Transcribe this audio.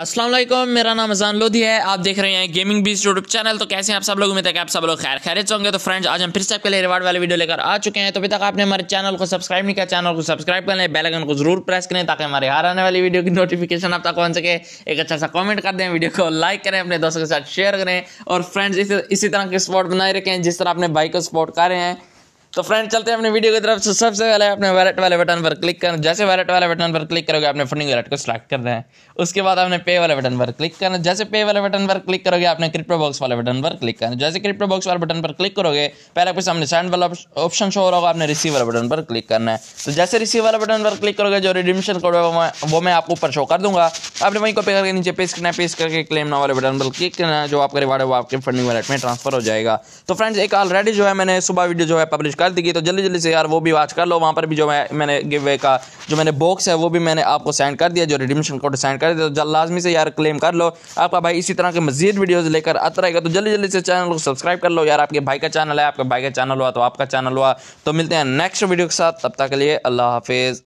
असलम मेरा नाम अजान लोधी है आप देख रहे हैं गेमिंग बीस यूट्यूब चैनल तो कैसे हैं आप सब लोग उम्मीद है कि आप सब लोग खैर खैरियत से होंगे तो फ्रेंड्स आज हम फिर से आपके लिए रिवार्ड वाले वीडियो लेकर आ चुके हैं तो अभी तक आपने हमारे चैनल को सब्सक्राइब नहीं किया चैनल को सब्सक्राइब कर लें बेलाइकन को जरूर प्रेस करें ताकि हमारे हार आने वाली वीडियो की नोटिफिकेशन आप तक पहुंच सके एक अच्छा सा कॉमेंट कर दें वीडियो को लाइक करें अपने दोस्तों के साथ शेयर करें और फ्रेंड्स इसी तरह के स्पॉट बनाए रखें जिस तरह अपने बाइक को सपोर्ट कर रहे हैं तो फ्रेंड चलते हैं अपने वीडियो की तरफ से सबसे पहले अपने वैलेट वाले बटन पर क्लिक करना जैसे वैलेट वाले बटन पर क्लिक करोगे आपने फंडिंग वैलेट को सिलेक्ट कर है उसके बाद आपने पे वाले बटन पर क्लिक करना जैसे पे वाले बटन पर क्लिक करोगे आपने क्रिप्टो बॉक्स वाले बटन पर क्लिक करना जैसे क्रिप्टो बॉक्स वाले बटन पर क्लिक करोगे पहले आपके सामने सेंड वाला ऑप्शन शो हो रहा होगा आपने रिसीव वाले बटन पर क्लिक करना है तो जैसे रिसीव वाले बटन पर क्लिक करोगे जो रिडीमशन कोड है वो मैं आपको ऊपर शो कर दूंगा आपने वहीं कॉपी करके नीचे पेस्ट करना है पेस्ट करके क्लेम ना वाले बटन पर क्लिक करना है जो आपका रिवार्ड है वो आपके फंडिंग वैलेट में ट्रांसफर हो जाएगा तो फ्रेंड्स एक ऑलरेडी जो है मैंने सुबह वीडियो जो है पब्लिश कर दी गई तो जल्दी जल्दी से यार वो भी वाच कर लो वहाँ पर भी जो मैं मैंने गिव वे का जो मैंने बॉक्स है वो भी मैंने आपको सेंड कर दिया जो रिडिमशन कोड सेंड कर दिया तो जल्द लाजमी से यार क्लेम कर लो आपका भाई इसी तरह के मजीद वीडियोज़ लेकर आता रहेगा तो जल्दी जल्दी से चैनल को सब्सक्राइब कर लो यार आपके भाई का चैनल है आपके भाई का चैनल हुआ तो आपका चैनल हुआ तो मिलते हैं नेक्स्ट वीडियो के साथ तब तक के लिए अल्लाह हाफिज़